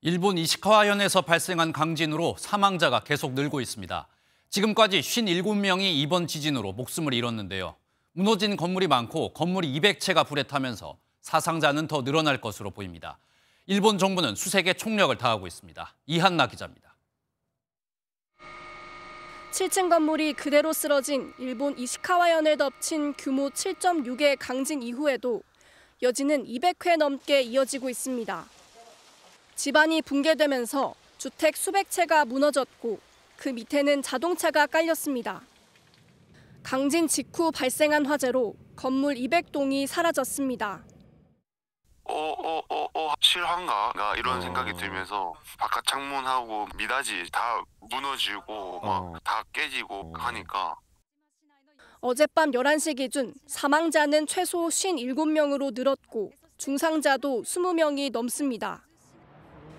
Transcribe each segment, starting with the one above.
일본 이시카와현에서 발생한 강진으로 사망자가 계속 늘고 있습니다. 지금까지 57명이 이번 지진으로 목숨을 잃었는데요. 무너진 건물이 많고 건물 200채가 불에 타면서 사상자는 더 늘어날 것으로 보입니다. 일본 정부는 수색에 총력을 다하고 있습니다. 이한나 기자입니다. 7층 건물이 그대로 쓰러진 일본 이시카와현에 덮친 규모 7.6의 강진 이후에도 여진은 200회 넘게 이어지고 있습니다. 집안이 붕괴되면서 주택 수백 채가 무너졌고 그 밑에는 자동차가 깔렸습니다. 강진 직후 발생한 화재로 건물 200동이 사라졌습니다. 어 어 어어 어, 어, 어, 실한가 나 이런 어. 생각이 들면서 바깥 창문하고 미닫이 다 무너지고 막 다 깨지고 어. 하니까 어젯밤 11시 기준 사망자는 최소 57명으로 늘었고 중상자도 20명이 넘습니다.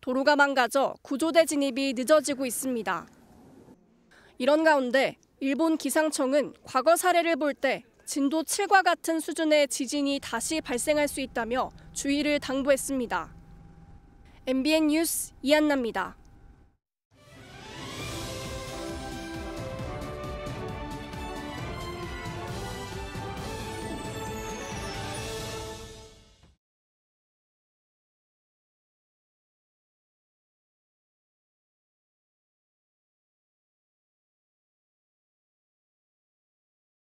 도로가 망가져 구조대 진입이 늦어지고 있습니다. 이런 가운데 일본 기상청은 과거 사례를 볼 때 진도 7과 같은 수준의 지진이 다시 발생할 수 있다며 주의를 당부했습니다. MBN 뉴스 이한나입니다.